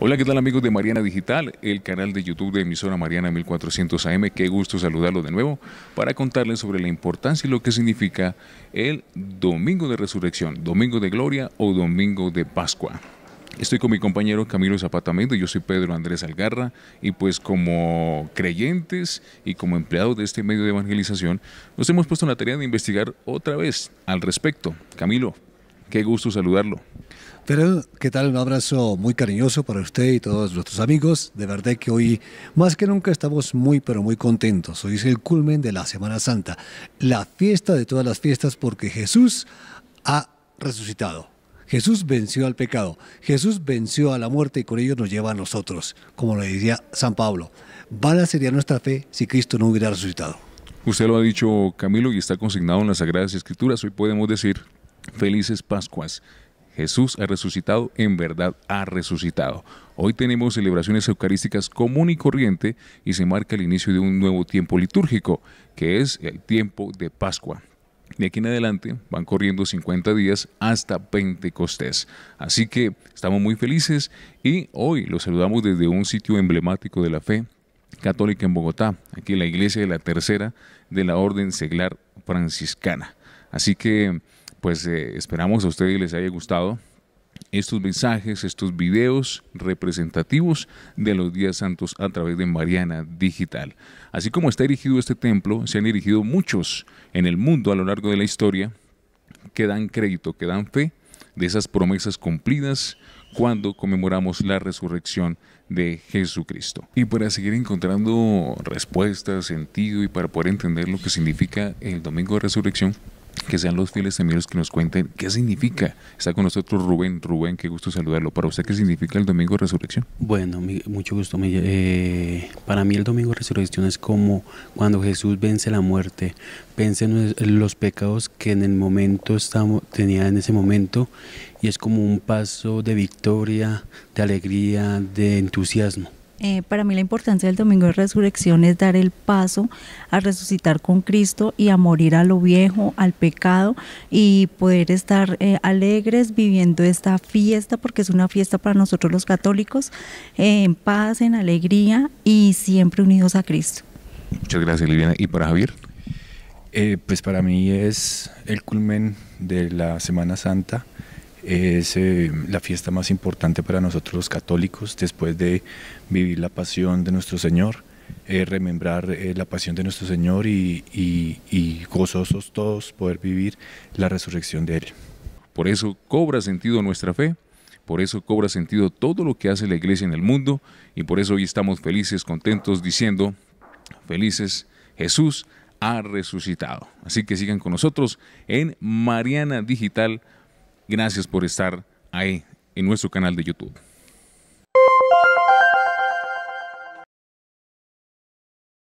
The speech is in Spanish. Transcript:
Hola, ¿qué tal amigos de Mariana Digital, el canal de YouTube de emisora Mariana 1400 AM? Qué gusto saludarlo de nuevo para contarles sobre la importancia y lo que significa el Domingo de Resurrección, Domingo de Gloria o Domingo de Pascua. Estoy con mi compañero Camilo Mendo, yo soy Pedro Andrés Algarra y pues como creyentes y como empleados de este medio de evangelización nos hemos puesto en la tarea de investigar otra vez al respecto. Camilo, Qué gusto saludarlo. Pero, ¿qué tal? Un abrazo muy cariñoso para usted y todos nuestros amigos. De verdad que hoy, más que nunca, estamos muy, pero muy contentos. Hoy es el culmen de la Semana Santa, la fiesta de todas las fiestas, porque Jesús ha resucitado. Jesús venció al pecado, Jesús venció a la muerte y con ello nos lleva a nosotros, como le decía San Pablo. Vana sería nuestra fe si Cristo no hubiera resucitado. Usted lo ha dicho, Camilo, y está consignado en las Sagradas Escrituras. Hoy podemos decir Felices Pascuas. Jesús ha resucitado, en verdad ha resucitado. Hoy tenemos celebraciones eucarísticas común y corriente y se marca el inicio de un nuevo tiempo litúrgico, que es el tiempo de Pascua. De aquí en adelante van corriendo 50 días hasta Pentecostés. Así que estamos muy felices y hoy los saludamos desde un sitio emblemático de la fe católica en Bogotá, aquí en la iglesia de la tercera de la Orden Seglar Franciscana. Así que pues eh, esperamos a ustedes les haya gustado estos mensajes, estos videos representativos de los días santos a través de Mariana Digital. Así como está erigido este templo, se han erigido muchos en el mundo a lo largo de la historia que dan crédito, que dan fe de esas promesas cumplidas cuando conmemoramos la resurrección de Jesucristo. Y para seguir encontrando respuestas, sentido y para poder entender lo que significa el Domingo de Resurrección, que sean los fieles amigos que nos cuenten qué significa. Está con nosotros Rubén. Rubén, qué gusto saludarlo. ¿Para usted qué significa el Domingo de Resurrección? Bueno, mucho gusto. Eh, para mí el Domingo de Resurrección es como cuando Jesús vence la muerte, vence los pecados que en el momento estamos, tenía en ese momento y es como un paso de victoria, de alegría, de entusiasmo. Eh, para mí la importancia del Domingo de Resurrección es dar el paso a resucitar con Cristo y a morir a lo viejo, al pecado y poder estar eh, alegres viviendo esta fiesta, porque es una fiesta para nosotros los católicos, eh, en paz, en alegría y siempre unidos a Cristo. Muchas gracias, Liliana. ¿Y para Javier? pues para mí es el culmen de la Semana Santa es eh, la fiesta más importante para nosotros los católicos, después de vivir la pasión de nuestro Señor, eh, remembrar eh, la pasión de nuestro Señor y, y gozosos todos poder vivir la resurrección de Él. Por eso cobra sentido nuestra fe, por eso cobra sentido todo lo que hace la iglesia en el mundo y por eso hoy estamos felices, contentos, diciendo, felices, Jesús ha resucitado. Así que sigan con nosotros en Mariana Digital Gracias por estar ahí en nuestro canal de YouTube.